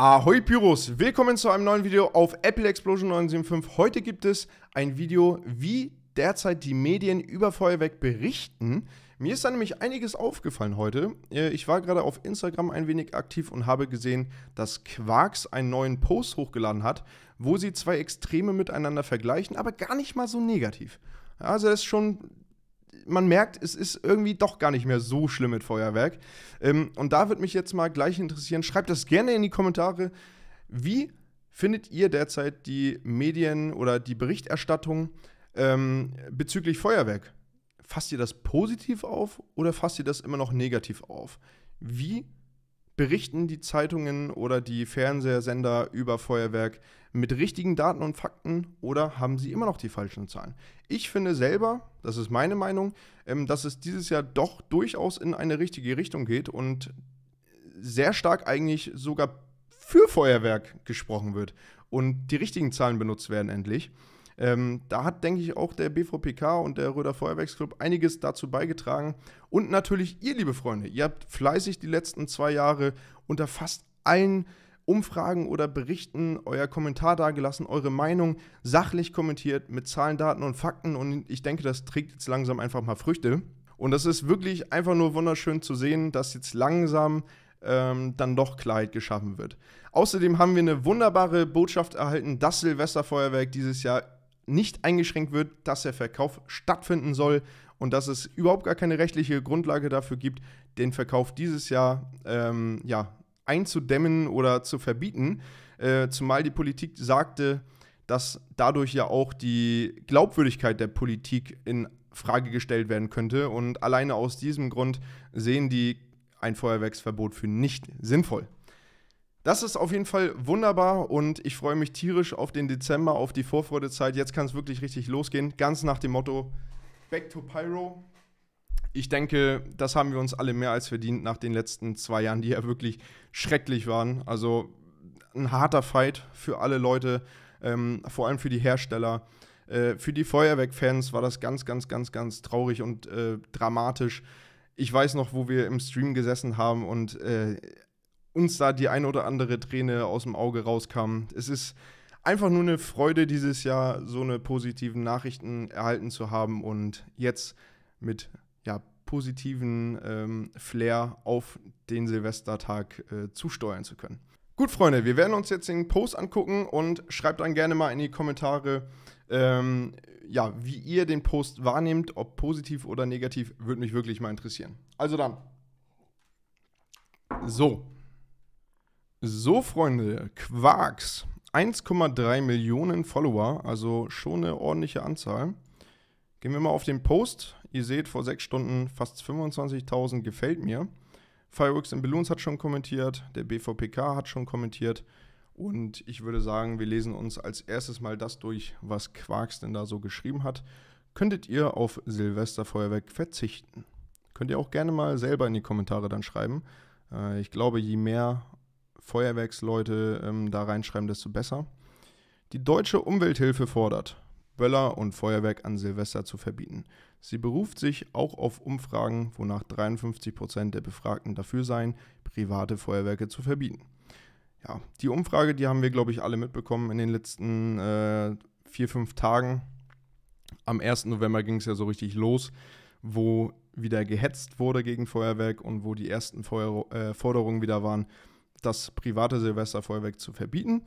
Ahoi Pyros, willkommen zu einem neuen Video auf Apple Explosion 975. Heute gibt es ein Video, wie derzeit die Medien über Feuerwerk berichten. Mir ist da nämlich einiges aufgefallen heute. Äh, ich war gerade auf Instagram ein wenig aktiv und habe gesehen, dass Quarks einen neuen Post hochgeladen hat, wo sie zwei Extreme miteinander vergleichen, aber gar nicht mal so negativ. Also das ist schon man merkt, es ist irgendwie doch gar nicht mehr so schlimm mit Feuerwerk. Ähm, und da würde mich jetzt mal gleich interessieren, schreibt das gerne in die Kommentare, wie findet ihr derzeit die Medien oder die Berichterstattung ähm, bezüglich Feuerwerk? Fasst ihr das positiv auf oder fasst ihr das immer noch negativ auf? Wie berichten die Zeitungen oder die Fernsehsender über Feuerwerk? mit richtigen Daten und Fakten oder haben sie immer noch die falschen Zahlen? Ich finde selber, das ist meine Meinung, ähm, dass es dieses Jahr doch durchaus in eine richtige Richtung geht und sehr stark eigentlich sogar für Feuerwerk gesprochen wird und die richtigen Zahlen benutzt werden endlich. Ähm, da hat, denke ich, auch der BVPK und der Röder Feuerwerksclub einiges dazu beigetragen. Und natürlich ihr, liebe Freunde, ihr habt fleißig die letzten zwei Jahre unter fast allen Umfragen oder Berichten euer Kommentar dargelassen, eure Meinung sachlich kommentiert mit Zahlen, Daten und Fakten. Und ich denke, das trägt jetzt langsam einfach mal Früchte. Und das ist wirklich einfach nur wunderschön zu sehen, dass jetzt langsam ähm, dann doch Klarheit geschaffen wird. Außerdem haben wir eine wunderbare Botschaft erhalten, dass Silvesterfeuerwerk dieses Jahr nicht eingeschränkt wird, dass der Verkauf stattfinden soll und dass es überhaupt gar keine rechtliche Grundlage dafür gibt, den Verkauf dieses Jahr ähm, ja, einzudämmen oder zu verbieten, äh, zumal die Politik sagte, dass dadurch ja auch die Glaubwürdigkeit der Politik in Frage gestellt werden könnte. Und alleine aus diesem Grund sehen die ein Feuerwerksverbot für nicht sinnvoll. Das ist auf jeden Fall wunderbar und ich freue mich tierisch auf den Dezember, auf die Vorfreudezeit. Jetzt kann es wirklich richtig losgehen. Ganz nach dem Motto Back to Pyro ich denke, das haben wir uns alle mehr als verdient nach den letzten zwei Jahren, die ja wirklich schrecklich waren. Also ein harter Fight für alle Leute, ähm, vor allem für die Hersteller. Äh, für die Feuerwerkfans war das ganz, ganz, ganz, ganz traurig und äh, dramatisch. Ich weiß noch, wo wir im Stream gesessen haben und äh, uns da die ein oder andere Träne aus dem Auge rauskam. Es ist einfach nur eine Freude, dieses Jahr so eine positiven Nachrichten erhalten zu haben und jetzt mit ja, positiven ähm, Flair auf den Silvestertag äh, zusteuern zu können. Gut, Freunde, wir werden uns jetzt den Post angucken und schreibt dann gerne mal in die Kommentare, ähm, ja, wie ihr den Post wahrnehmt, ob positiv oder negativ, würde mich wirklich mal interessieren. Also dann. So. So, Freunde, Quarks. 1,3 Millionen Follower, also schon eine ordentliche Anzahl. Gehen wir mal auf den Post. Ihr seht, vor sechs Stunden fast 25.000 gefällt mir. Fireworks and Balloons hat schon kommentiert, der BVPK hat schon kommentiert. Und ich würde sagen, wir lesen uns als erstes mal das durch, was Quarks denn da so geschrieben hat. Könntet ihr auf Silvesterfeuerwerk verzichten? Könnt ihr auch gerne mal selber in die Kommentare dann schreiben. Äh, ich glaube, je mehr Feuerwerksleute ähm, da reinschreiben, desto besser. Die deutsche Umwelthilfe fordert Böller und Feuerwerk an Silvester zu verbieten. Sie beruft sich auch auf Umfragen, wonach 53 der Befragten dafür seien, private Feuerwerke zu verbieten. Ja, die Umfrage, die haben wir, glaube ich, alle mitbekommen in den letzten äh, vier, fünf Tagen. Am 1. November ging es ja so richtig los, wo wieder gehetzt wurde gegen Feuerwerk und wo die ersten Feuer äh, Forderungen wieder waren, das private Silvesterfeuerwerk zu verbieten.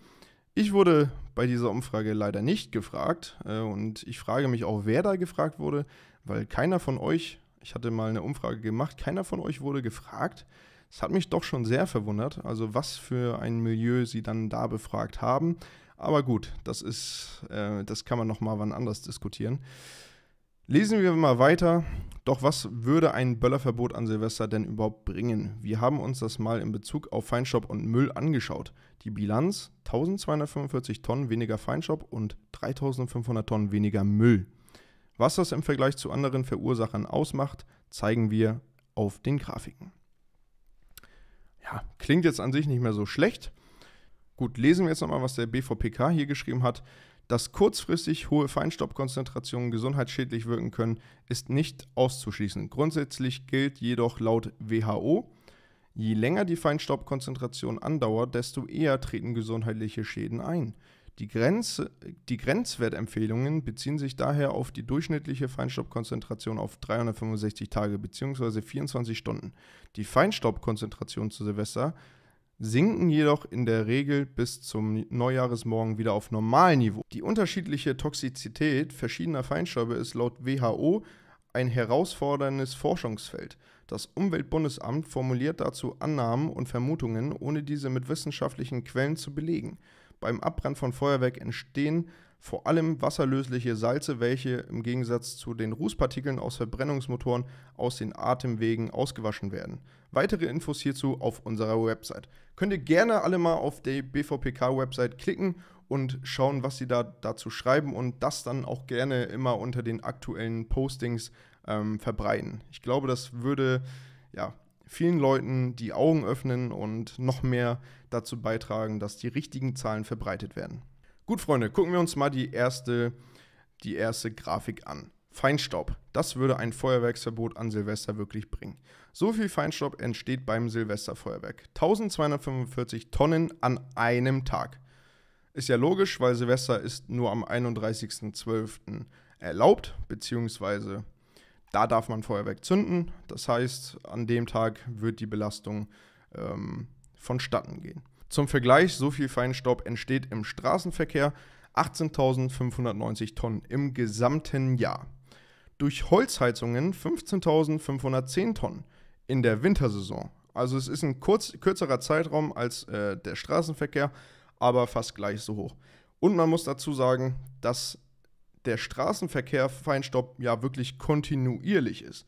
Ich wurde bei dieser Umfrage leider nicht gefragt äh, und ich frage mich auch, wer da gefragt wurde, weil keiner von euch, ich hatte mal eine Umfrage gemacht, keiner von euch wurde gefragt. Das hat mich doch schon sehr verwundert, also was für ein Milieu sie dann da befragt haben. Aber gut, das ist, äh, das kann man noch mal wann anders diskutieren. Lesen wir mal weiter. Doch was würde ein Böllerverbot an Silvester denn überhaupt bringen? Wir haben uns das mal in Bezug auf Feinstaub und Müll angeschaut. Die Bilanz 1245 Tonnen weniger Feinstaub und 3500 Tonnen weniger Müll. Was das im Vergleich zu anderen Verursachern ausmacht, zeigen wir auf den Grafiken. Ja, klingt jetzt an sich nicht mehr so schlecht. Gut, lesen wir jetzt nochmal, was der BVPK hier geschrieben hat. Dass kurzfristig hohe Feinstaubkonzentrationen gesundheitsschädlich wirken können, ist nicht auszuschließen. Grundsätzlich gilt jedoch laut WHO, je länger die Feinstaubkonzentration andauert, desto eher treten gesundheitliche Schäden ein. Die, Grenze, die Grenzwertempfehlungen beziehen sich daher auf die durchschnittliche Feinstaubkonzentration auf 365 Tage bzw. 24 Stunden. Die Feinstaubkonzentration zu Silvester sinken jedoch in der Regel bis zum Neujahresmorgen wieder auf Normalniveau. Die unterschiedliche Toxizität verschiedener Feinstäube ist laut WHO ein herausforderndes Forschungsfeld. Das Umweltbundesamt formuliert dazu Annahmen und Vermutungen, ohne diese mit wissenschaftlichen Quellen zu belegen. Beim Abbrand von Feuerwerk entstehen vor allem wasserlösliche Salze, welche im Gegensatz zu den Rußpartikeln aus Verbrennungsmotoren aus den Atemwegen ausgewaschen werden. Weitere Infos hierzu auf unserer Website. Könnt ihr gerne alle mal auf die BVPK-Website klicken und schauen, was sie da dazu schreiben und das dann auch gerne immer unter den aktuellen Postings ähm, verbreiten. Ich glaube, das würde ja, vielen Leuten die Augen öffnen und noch mehr dazu beitragen, dass die richtigen Zahlen verbreitet werden. Gut, Freunde, gucken wir uns mal die erste, die erste Grafik an. Feinstaub. Das würde ein Feuerwerksverbot an Silvester wirklich bringen. So viel Feinstaub entsteht beim Silvesterfeuerwerk. 1245 Tonnen an einem Tag. Ist ja logisch, weil Silvester ist nur am 31.12. erlaubt, beziehungsweise da darf man Feuerwerk zünden. Das heißt, an dem Tag wird die Belastung ähm, vonstatten gehen. Zum Vergleich, so viel Feinstaub entsteht im Straßenverkehr 18.590 Tonnen im gesamten Jahr. Durch Holzheizungen 15.510 Tonnen in der Wintersaison. Also es ist ein kurz, kürzerer Zeitraum als äh, der Straßenverkehr, aber fast gleich so hoch. Und man muss dazu sagen, dass der Straßenverkehr Feinstaub ja wirklich kontinuierlich ist.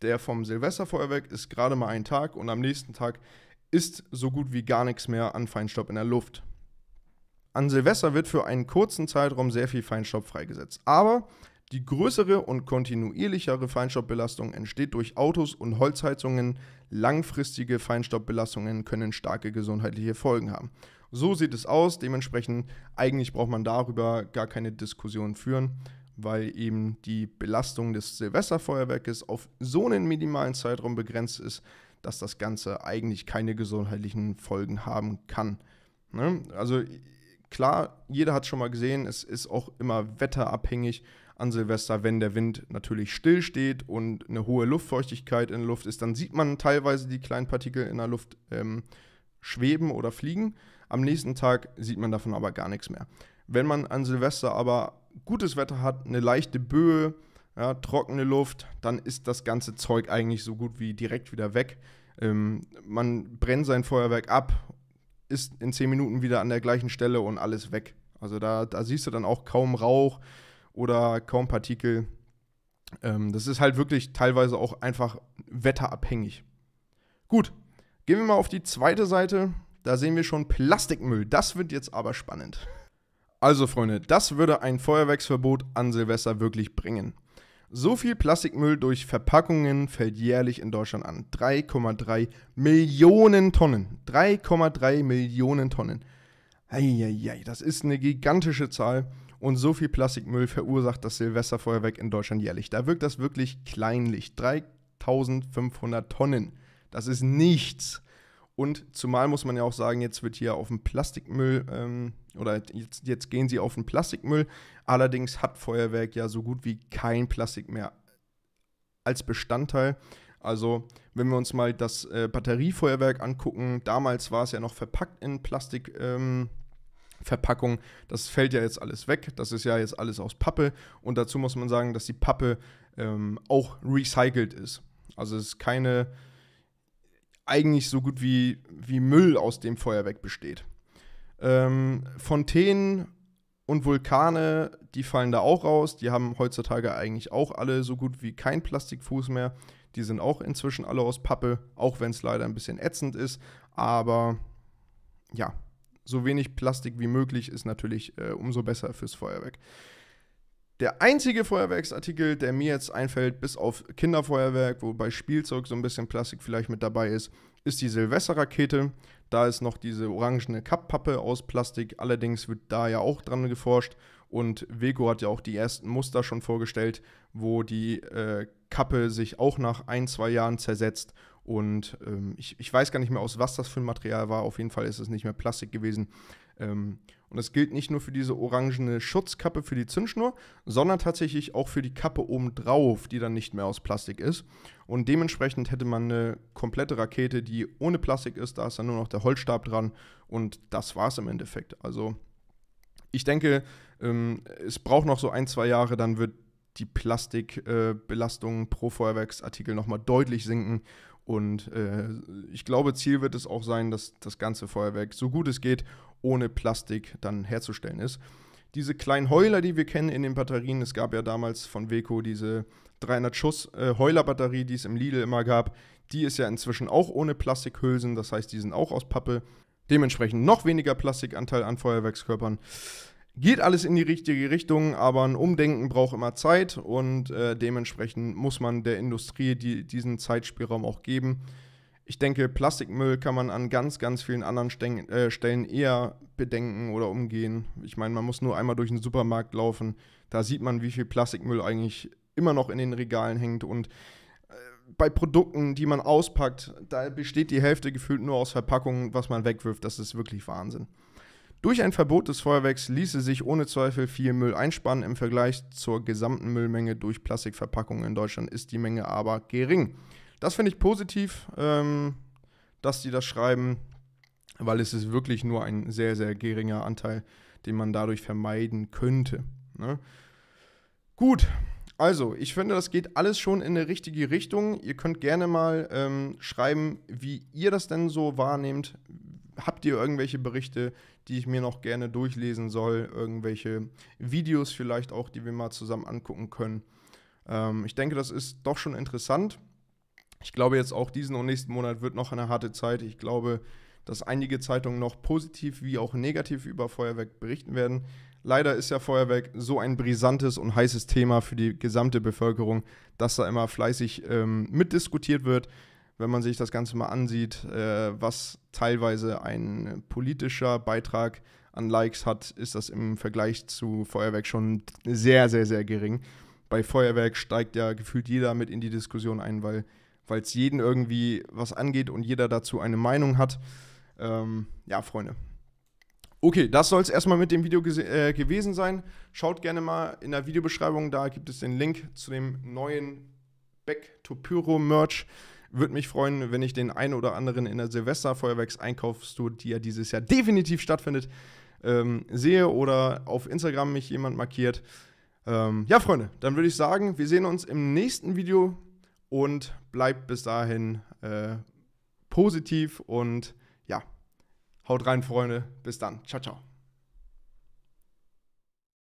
Der vom Silvesterfeuerwerk ist gerade mal ein Tag und am nächsten Tag ist so gut wie gar nichts mehr an Feinstaub in der Luft. An Silvester wird für einen kurzen Zeitraum sehr viel Feinstaub freigesetzt. Aber die größere und kontinuierlichere Feinstaubbelastung entsteht durch Autos und Holzheizungen. Langfristige Feinstaubbelastungen können starke gesundheitliche Folgen haben. So sieht es aus. Dementsprechend eigentlich braucht man darüber gar keine Diskussion führen, weil eben die Belastung des Silvesterfeuerwerkes auf so einen minimalen Zeitraum begrenzt ist, dass das Ganze eigentlich keine gesundheitlichen Folgen haben kann. Ne? Also klar, jeder hat schon mal gesehen, es ist auch immer wetterabhängig an Silvester, wenn der Wind natürlich stillsteht und eine hohe Luftfeuchtigkeit in der Luft ist, dann sieht man teilweise die kleinen Partikel in der Luft ähm, schweben oder fliegen. Am nächsten Tag sieht man davon aber gar nichts mehr. Wenn man an Silvester aber gutes Wetter hat, eine leichte Böe, ja, trockene Luft, dann ist das ganze Zeug eigentlich so gut wie direkt wieder weg. Ähm, man brennt sein Feuerwerk ab, ist in 10 Minuten wieder an der gleichen Stelle und alles weg. Also da, da siehst du dann auch kaum Rauch oder kaum Partikel. Ähm, das ist halt wirklich teilweise auch einfach wetterabhängig. Gut, gehen wir mal auf die zweite Seite. Da sehen wir schon Plastikmüll. Das wird jetzt aber spannend. Also Freunde, das würde ein Feuerwerksverbot an Silvester wirklich bringen. So viel Plastikmüll durch Verpackungen fällt jährlich in Deutschland an. 3,3 Millionen Tonnen. 3,3 Millionen Tonnen. Eieiei, das ist eine gigantische Zahl. Und so viel Plastikmüll verursacht das Silvesterfeuerwerk in Deutschland jährlich. Da wirkt das wirklich kleinlich. 3500 Tonnen. Das ist nichts. Und zumal muss man ja auch sagen, jetzt wird hier auf den Plastikmüll ähm, oder jetzt, jetzt gehen sie auf den Plastikmüll. Allerdings hat Feuerwerk ja so gut wie kein Plastik mehr als Bestandteil. Also wenn wir uns mal das äh, Batteriefeuerwerk angucken, damals war es ja noch verpackt in Plastikverpackung. Ähm, das fällt ja jetzt alles weg. Das ist ja jetzt alles aus Pappe. Und dazu muss man sagen, dass die Pappe ähm, auch recycelt ist. Also es ist keine eigentlich so gut wie, wie Müll aus dem Feuerwerk besteht. Ähm, Fontänen und Vulkane, die fallen da auch raus. Die haben heutzutage eigentlich auch alle so gut wie kein Plastikfuß mehr. Die sind auch inzwischen alle aus Pappe, auch wenn es leider ein bisschen ätzend ist. Aber ja, so wenig Plastik wie möglich ist natürlich äh, umso besser fürs Feuerwerk. Der einzige Feuerwerksartikel, der mir jetzt einfällt, bis auf Kinderfeuerwerk, wobei Spielzeug so ein bisschen Plastik vielleicht mit dabei ist, ist die Silvesterrakete. Da ist noch diese orangene Kapppappe aus Plastik. Allerdings wird da ja auch dran geforscht. Und Vego hat ja auch die ersten Muster schon vorgestellt, wo die äh, Kappe sich auch nach ein, zwei Jahren zersetzt und ähm, ich, ich weiß gar nicht mehr, aus was das für ein Material war. Auf jeden Fall ist es nicht mehr Plastik gewesen. Ähm, und das gilt nicht nur für diese orangene Schutzkappe für die Zündschnur, sondern tatsächlich auch für die Kappe obendrauf, die dann nicht mehr aus Plastik ist. Und dementsprechend hätte man eine komplette Rakete, die ohne Plastik ist. Da ist dann nur noch der Holzstab dran. Und das war es im Endeffekt. Also ich denke, ähm, es braucht noch so ein, zwei Jahre, dann wird die Plastikbelastung äh, pro Feuerwerksartikel nochmal deutlich sinken und äh, ich glaube, Ziel wird es auch sein, dass das ganze Feuerwerk so gut es geht ohne Plastik dann herzustellen ist. Diese kleinen Heuler, die wir kennen in den Batterien, es gab ja damals von Weco diese 300 Schuss äh, Heulerbatterie, die es im Lidl immer gab, die ist ja inzwischen auch ohne Plastikhülsen, das heißt, die sind auch aus Pappe. Dementsprechend noch weniger Plastikanteil an Feuerwerkskörpern geht alles in die richtige Richtung, aber ein Umdenken braucht immer Zeit und äh, dementsprechend muss man der Industrie die, diesen Zeitspielraum auch geben. Ich denke, Plastikmüll kann man an ganz, ganz vielen anderen Sten äh, Stellen eher bedenken oder umgehen. Ich meine, man muss nur einmal durch den Supermarkt laufen. Da sieht man, wie viel Plastikmüll eigentlich immer noch in den Regalen hängt. Und äh, bei Produkten, die man auspackt, da besteht die Hälfte gefühlt nur aus Verpackungen, was man wegwirft. Das ist wirklich Wahnsinn. Durch ein Verbot des Feuerwerks ließe sich ohne Zweifel viel Müll einsparen. Im Vergleich zur gesamten Müllmenge durch Plastikverpackungen in Deutschland ist die Menge aber gering. Das finde ich positiv, ähm, dass die das schreiben, weil es ist wirklich nur ein sehr, sehr geringer Anteil, den man dadurch vermeiden könnte. Ne? Gut, also, ich finde, das geht alles schon in eine richtige Richtung. Ihr könnt gerne mal ähm, schreiben, wie ihr das denn so wahrnehmt, habt ihr irgendwelche Berichte, die ich mir noch gerne durchlesen soll? Irgendwelche Videos vielleicht auch, die wir mal zusammen angucken können? Ähm, ich denke, das ist doch schon interessant. Ich glaube, jetzt auch diesen und nächsten Monat wird noch eine harte Zeit. Ich glaube, dass einige Zeitungen noch positiv wie auch negativ über Feuerwerk berichten werden. Leider ist ja Feuerwerk so ein brisantes und heißes Thema für die gesamte Bevölkerung, dass da immer fleißig ähm, mitdiskutiert wird wenn man sich das Ganze mal ansieht, äh, was teilweise ein politischer Beitrag an Likes hat, ist das im Vergleich zu Feuerwerk schon sehr, sehr, sehr gering. Bei Feuerwerk steigt ja gefühlt jeder mit in die Diskussion ein, weil es jeden irgendwie was angeht und jeder dazu eine Meinung hat. Ähm, ja, Freunde. Okay, das soll es erstmal mit dem Video äh, gewesen sein. Schaut gerne mal in der Videobeschreibung, da gibt es den Link zu dem neuen Back to Pyro Merch. Würde mich freuen, wenn ich den einen oder anderen in der Silvester-Feuerwerkseinkaufstour, die ja dieses Jahr definitiv stattfindet, ähm, sehe oder auf Instagram mich jemand markiert. Ähm, ja, Freunde, dann würde ich sagen, wir sehen uns im nächsten Video und bleibt bis dahin äh, positiv und ja, haut rein, Freunde. Bis dann. Ciao, ciao.